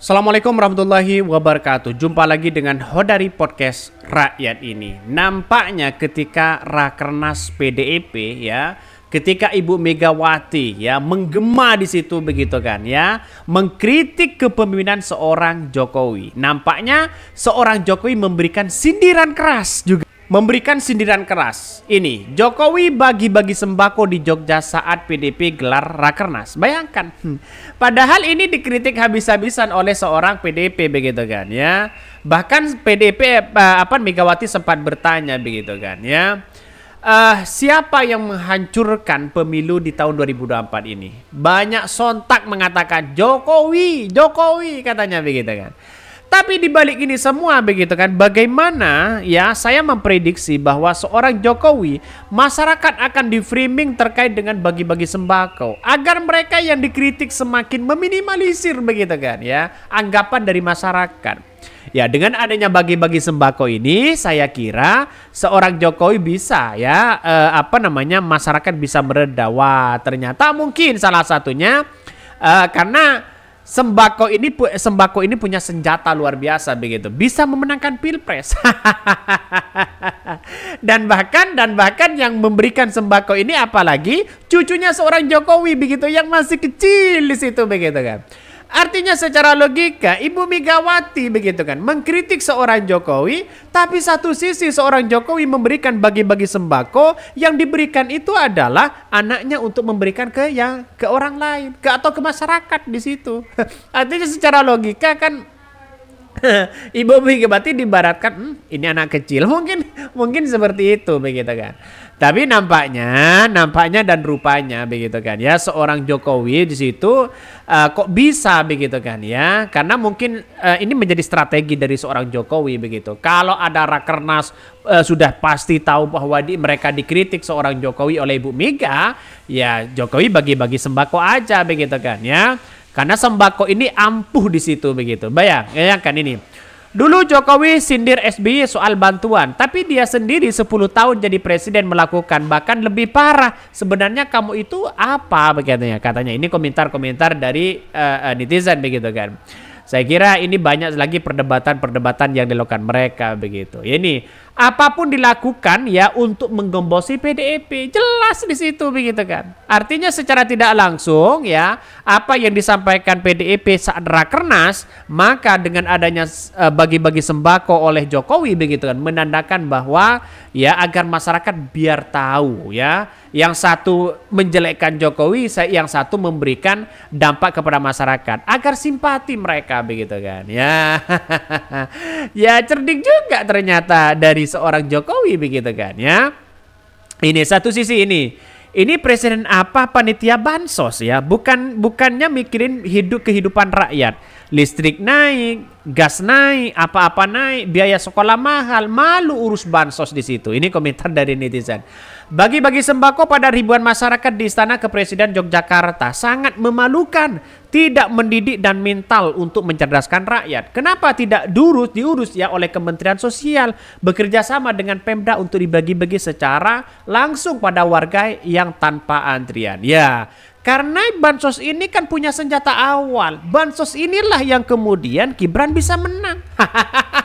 Assalamualaikum warahmatullahi wabarakatuh. Jumpa lagi dengan Hodari Podcast Rakyat ini. Nampaknya ketika Rakernas PDIP ya, ketika Ibu Megawati ya menggema di situ begitu kan ya, mengkritik kepemimpinan seorang Jokowi. Nampaknya seorang Jokowi memberikan sindiran keras juga memberikan sindiran keras. Ini, Jokowi bagi-bagi sembako di Jogja saat PDP gelar Rakernas. Bayangkan. Hmm, padahal ini dikritik habis-habisan oleh seorang PDP begitu kan ya. Bahkan PDP eh, apa Megawati sempat bertanya begitu kan ya. Uh, siapa yang menghancurkan pemilu di tahun 2024 ini? Banyak sontak mengatakan Jokowi, Jokowi katanya begitu kan. Tapi dibalik ini semua begitu kan, bagaimana ya saya memprediksi bahwa seorang Jokowi masyarakat akan di framing terkait dengan bagi-bagi sembako agar mereka yang dikritik semakin meminimalisir begitu kan ya anggapan dari masyarakat. Ya, dengan adanya bagi-bagi sembako ini, saya kira seorang Jokowi bisa ya eh, apa namanya masyarakat bisa mereda. Wah, ternyata mungkin salah satunya eh, karena sembako ini sembako ini punya senjata luar biasa begitu bisa memenangkan pilpres dan bahkan dan bahkan yang memberikan sembako ini apalagi cucunya seorang Jokowi begitu yang masih kecil di situ begitu kan Artinya secara logika Ibu Megawati begitu kan mengkritik seorang Jokowi tapi satu sisi seorang Jokowi memberikan bagi-bagi sembako yang diberikan itu adalah anaknya untuk memberikan ke yang ke orang lain ke atau ke masyarakat di situ. Artinya secara logika kan Ibu berarti dibaratkan hmm, ini anak kecil mungkin mungkin seperti itu begitu kan. Tapi nampaknya, nampaknya dan rupanya begitu kan ya seorang Jokowi di situ uh, kok bisa begitu kan ya karena mungkin uh, ini menjadi strategi dari seorang Jokowi begitu. Kalau ada rakernas uh, sudah pasti tahu bahwa di, mereka dikritik seorang Jokowi oleh Ibu Mega, ya Jokowi bagi-bagi sembako aja begitu kan ya. Karena sembako ini ampuh di situ begitu. Bayang, bayangkan ini. Dulu Jokowi sindir SBY soal bantuan, tapi dia sendiri 10 tahun jadi presiden melakukan bahkan lebih parah. Sebenarnya kamu itu apa begitu ya katanya. Ini komentar-komentar dari uh, netizen begitu kan. Saya kira ini banyak lagi perdebatan-perdebatan yang dilakukan mereka begitu. Ya ini apapun dilakukan ya untuk menggembosi PDIP jelas di situ begitu kan artinya secara tidak langsung ya apa yang disampaikan PDIP saat rakernas maka dengan adanya e, bagi-bagi sembako oleh Jokowi begitu kan menandakan bahwa ya agar masyarakat biar tahu ya yang satu menjelekkan Jokowi yang satu memberikan dampak kepada masyarakat agar simpati mereka begitu kan ya ya cerdik juga ternyata dari seorang Jokowi begitu kan ya. Ini satu sisi ini. Ini presiden apa panitia bansos ya? Bukan bukannya mikirin hidup kehidupan rakyat. Listrik naik, gas naik, apa-apa naik, biaya sekolah mahal, malu urus bansos di situ. Ini komentar dari netizen. Bagi-bagi sembako pada ribuan masyarakat di istana kepresiden Yogyakarta sangat memalukan tidak mendidik dan mental untuk mencerdaskan rakyat. Kenapa tidak diurus diurus ya oleh Kementerian Sosial bekerja sama dengan Pemda untuk dibagi-bagi secara langsung pada warga yang tanpa antrian. Ya, karena bansos ini kan punya senjata awal. Bansos inilah yang kemudian Gibran bisa menang.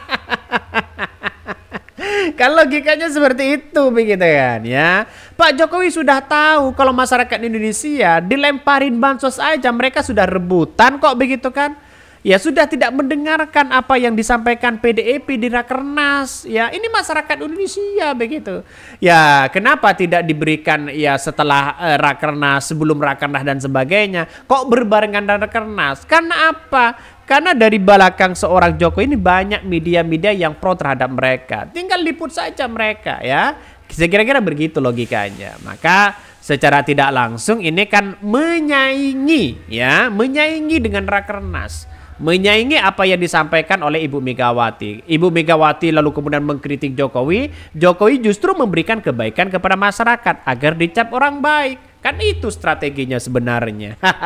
kan logikanya seperti itu begitu kan ya. Pak Jokowi sudah tahu kalau masyarakat Indonesia dilemparin bansos aja mereka sudah rebutan kok begitu kan ya sudah tidak mendengarkan apa yang disampaikan PDIP e di Rakernas ya ini masyarakat Indonesia begitu ya kenapa tidak diberikan ya setelah eh, Rakernas sebelum Rakernas dan sebagainya kok berbarengan dengan Rakernas karena apa karena dari belakang seorang Joko ini banyak media-media yang pro terhadap mereka. Tinggal liput saja mereka ya. Saya kira-kira begitu logikanya. Maka secara tidak langsung ini kan menyaingi ya, menyaingi dengan Rakernas menyaingi apa yang disampaikan oleh Ibu Megawati. Ibu Megawati lalu kemudian mengkritik Jokowi, Jokowi justru memberikan kebaikan kepada masyarakat agar dicap orang baik. Kan itu strateginya sebenarnya.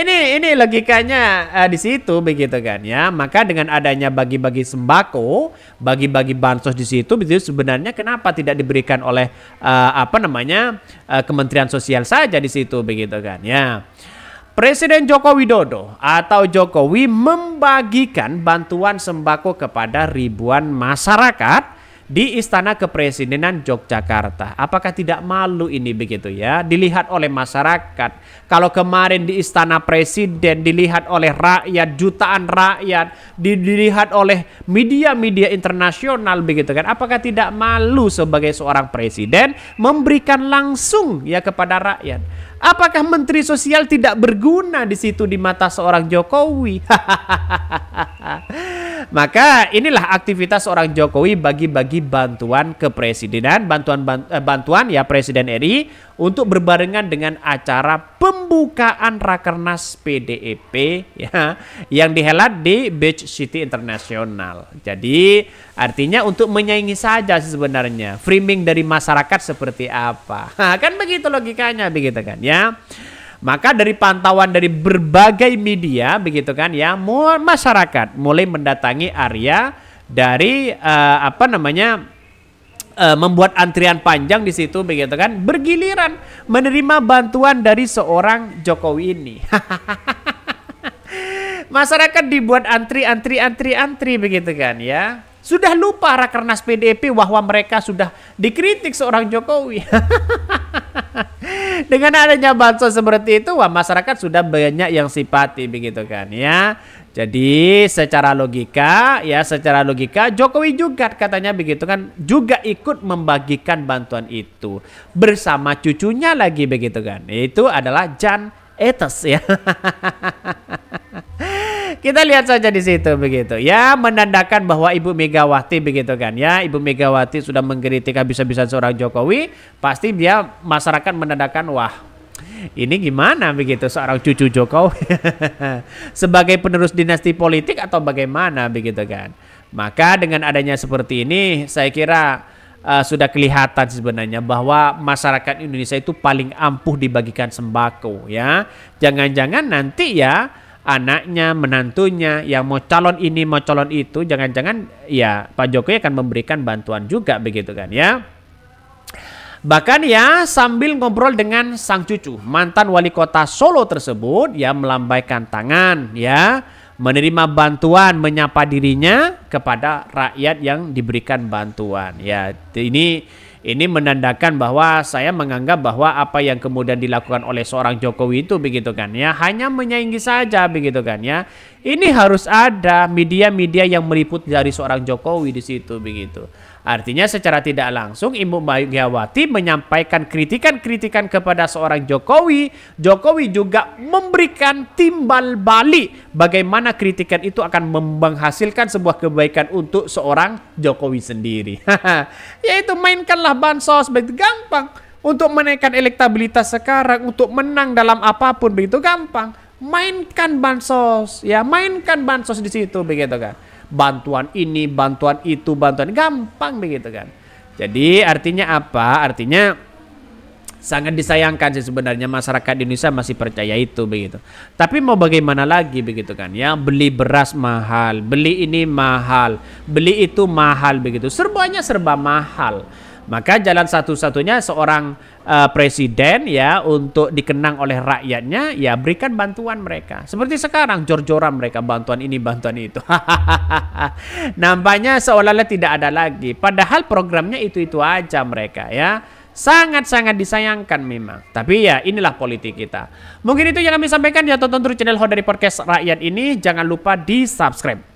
ini ini logikanya uh, di situ begitu kan ya. Maka dengan adanya bagi-bagi sembako, bagi-bagi bansos di situ begitu sebenarnya kenapa tidak diberikan oleh uh, apa namanya uh, Kementerian Sosial saja di situ begitu kan ya. Presiden Joko Widodo atau Jokowi membagikan bantuan sembako kepada ribuan masyarakat di Istana Kepresidenan Yogyakarta. Apakah tidak malu ini begitu ya? Dilihat oleh masyarakat. Kalau kemarin di Istana Presiden dilihat oleh rakyat, jutaan rakyat, dilihat oleh media-media internasional begitu kan. Apakah tidak malu sebagai seorang presiden memberikan langsung ya kepada rakyat? Apakah menteri sosial tidak berguna di situ di mata seorang Jokowi? Maka inilah aktivitas orang Jokowi bagi-bagi bantuan ke kepresidenan, bantuan eh, bantuan ya Presiden RI untuk berbarengan dengan acara pembukaan Rakernas PDIP e ya yang dihelat di Beach City International. Jadi artinya untuk menyaingi saja sih sebenarnya framing dari masyarakat seperti apa. kan begitu logikanya begitu kan ya. Maka dari pantauan dari berbagai media begitu kan ya masyarakat mulai mendatangi area dari uh, apa namanya uh, membuat antrian panjang di situ begitu kan bergiliran menerima bantuan dari seorang Jokowi ini. Masyarakat dibuat antri antri antri antri begitu kan ya. Sudah lupa Rakernas PDIP bahwa mereka sudah dikritik seorang Jokowi. Dengan adanya bansos seperti itu, wah masyarakat sudah banyak yang simpati begitu kan ya. Jadi secara logika ya secara logika Jokowi juga katanya begitu kan juga ikut membagikan bantuan itu bersama cucunya lagi begitu kan. Itu adalah Jan Etes ya. Kita lihat saja di situ begitu. Ya, menandakan bahwa Ibu Megawati begitu kan. Ya, Ibu Megawati sudah mengkritik habis-habisan seorang Jokowi, pasti dia masyarakat menandakan wah ini gimana begitu seorang cucu Jokowi sebagai penerus dinasti politik atau bagaimana begitu kan. Maka dengan adanya seperti ini saya kira uh, sudah kelihatan sebenarnya bahwa masyarakat Indonesia itu paling ampuh dibagikan sembako ya. Jangan-jangan nanti ya anaknya, menantunya yang mau calon ini, mau calon itu, jangan-jangan ya Pak Jokowi akan memberikan bantuan juga begitu kan ya. Bahkan ya sambil ngobrol dengan sang cucu, mantan wali kota Solo tersebut ya melambaikan tangan ya, menerima bantuan, menyapa dirinya kepada rakyat yang diberikan bantuan. Ya, ini ini menandakan bahwa saya menganggap bahwa apa yang kemudian dilakukan oleh seorang Jokowi itu begitu kan ya hanya menyaingi saja begitu kan ya. Ini harus ada media-media yang meliput dari seorang Jokowi di situ begitu. Artinya secara tidak langsung Ibu Megawati menyampaikan kritikan-kritikan kepada seorang Jokowi. Jokowi juga memberikan timbal balik bagaimana kritikan itu akan menghasilkan sebuah kebaikan untuk seorang Jokowi sendiri. Yaitu mainkanlah bansos begitu gampang. Untuk menaikkan elektabilitas sekarang, untuk menang dalam apapun begitu gampang. Mainkan bansos, ya mainkan bansos di situ begitu kan bantuan ini, bantuan itu, bantuan gampang begitu kan. Jadi artinya apa? Artinya sangat disayangkan sih sebenarnya masyarakat di Indonesia masih percaya itu begitu. Tapi mau bagaimana lagi begitu kan ya beli beras mahal, beli ini mahal, beli itu mahal begitu. Serbanya serba mahal. Maka jalan satu-satunya seorang uh, presiden ya untuk dikenang oleh rakyatnya ya berikan bantuan mereka. Seperti sekarang jor-joran mereka bantuan ini bantuan itu. Nampaknya seolah-olah tidak ada lagi. Padahal programnya itu-itu aja mereka ya. Sangat-sangat disayangkan memang. Tapi ya inilah politik kita. Mungkin itu yang kami sampaikan ya tonton terus channel Hot dari Podcast Rakyat ini. Jangan lupa di subscribe.